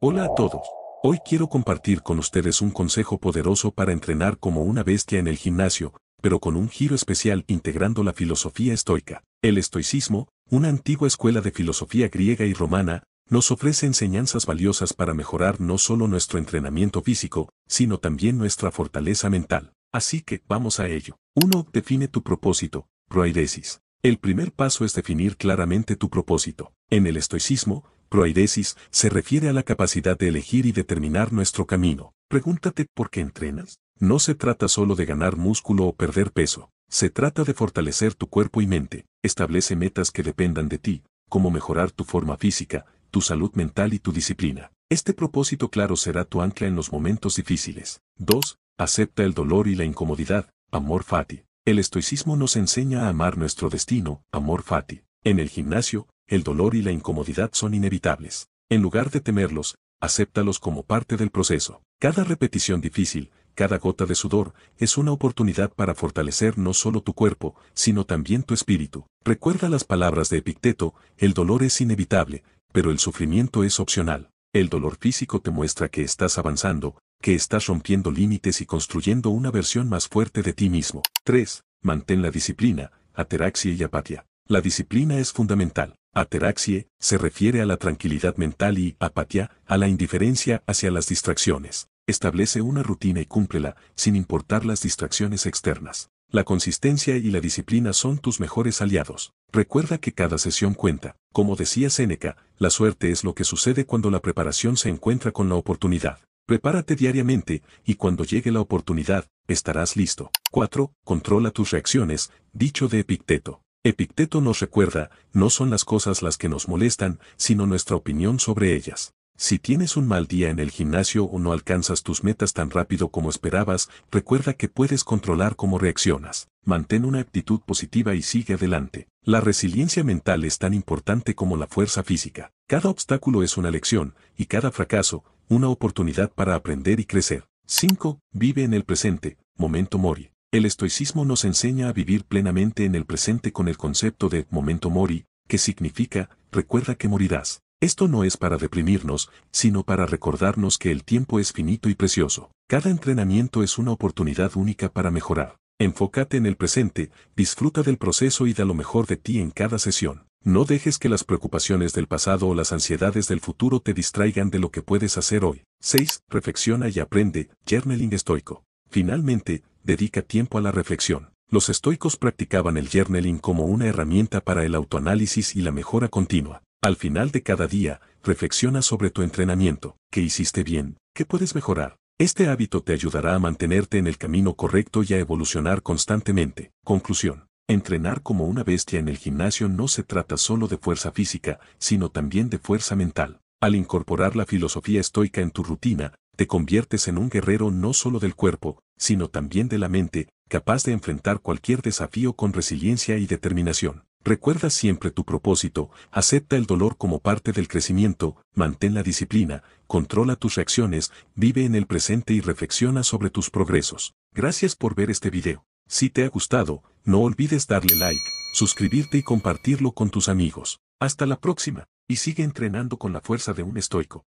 Hola a todos. Hoy quiero compartir con ustedes un consejo poderoso para entrenar como una bestia en el gimnasio, pero con un giro especial integrando la filosofía estoica. El estoicismo, una antigua escuela de filosofía griega y romana, nos ofrece enseñanzas valiosas para mejorar no solo nuestro entrenamiento físico, sino también nuestra fortaleza mental. Así que vamos a ello. 1. Define tu propósito, proairesis. El primer paso es definir claramente tu propósito. En el estoicismo, Proidesis se refiere a la capacidad de elegir y determinar nuestro camino. Pregúntate por qué entrenas. No se trata solo de ganar músculo o perder peso. Se trata de fortalecer tu cuerpo y mente. Establece metas que dependan de ti, como mejorar tu forma física, tu salud mental y tu disciplina. Este propósito claro será tu ancla en los momentos difíciles. 2. Acepta el dolor y la incomodidad. Amor fati. El estoicismo nos enseña a amar nuestro destino. Amor fati. En el gimnasio, el dolor y la incomodidad son inevitables. En lugar de temerlos, acéptalos como parte del proceso. Cada repetición difícil, cada gota de sudor, es una oportunidad para fortalecer no solo tu cuerpo, sino también tu espíritu. Recuerda las palabras de Epicteto, el dolor es inevitable, pero el sufrimiento es opcional. El dolor físico te muestra que estás avanzando, que estás rompiendo límites y construyendo una versión más fuerte de ti mismo. 3. Mantén la disciplina, ateraxia y apatia. La disciplina es fundamental. Ateraxie se refiere a la tranquilidad mental y apatía, a la indiferencia hacia las distracciones. Establece una rutina y cúmplela, sin importar las distracciones externas. La consistencia y la disciplina son tus mejores aliados. Recuerda que cada sesión cuenta. Como decía Séneca, la suerte es lo que sucede cuando la preparación se encuentra con la oportunidad. Prepárate diariamente, y cuando llegue la oportunidad, estarás listo. 4. Controla tus reacciones, dicho de Epicteto. Epicteto nos recuerda, no son las cosas las que nos molestan, sino nuestra opinión sobre ellas. Si tienes un mal día en el gimnasio o no alcanzas tus metas tan rápido como esperabas, recuerda que puedes controlar cómo reaccionas. Mantén una actitud positiva y sigue adelante. La resiliencia mental es tan importante como la fuerza física. Cada obstáculo es una lección, y cada fracaso, una oportunidad para aprender y crecer. 5. Vive en el presente, momento mori. El estoicismo nos enseña a vivir plenamente en el presente con el concepto de momento mori, que significa, recuerda que morirás. Esto no es para deprimirnos, sino para recordarnos que el tiempo es finito y precioso. Cada entrenamiento es una oportunidad única para mejorar. Enfócate en el presente, disfruta del proceso y da lo mejor de ti en cada sesión. No dejes que las preocupaciones del pasado o las ansiedades del futuro te distraigan de lo que puedes hacer hoy. 6. Reflexiona y aprende, journaling estoico. Finalmente, dedica tiempo a la reflexión. Los estoicos practicaban el journaling como una herramienta para el autoanálisis y la mejora continua. Al final de cada día, reflexiona sobre tu entrenamiento, qué hiciste bien, qué puedes mejorar. Este hábito te ayudará a mantenerte en el camino correcto y a evolucionar constantemente. Conclusión. Entrenar como una bestia en el gimnasio no se trata solo de fuerza física, sino también de fuerza mental. Al incorporar la filosofía estoica en tu rutina, te conviertes en un guerrero no solo del cuerpo, sino también de la mente, capaz de enfrentar cualquier desafío con resiliencia y determinación. Recuerda siempre tu propósito, acepta el dolor como parte del crecimiento, mantén la disciplina, controla tus reacciones, vive en el presente y reflexiona sobre tus progresos. Gracias por ver este video. Si te ha gustado, no olvides darle like, suscribirte y compartirlo con tus amigos. Hasta la próxima, y sigue entrenando con la fuerza de un estoico.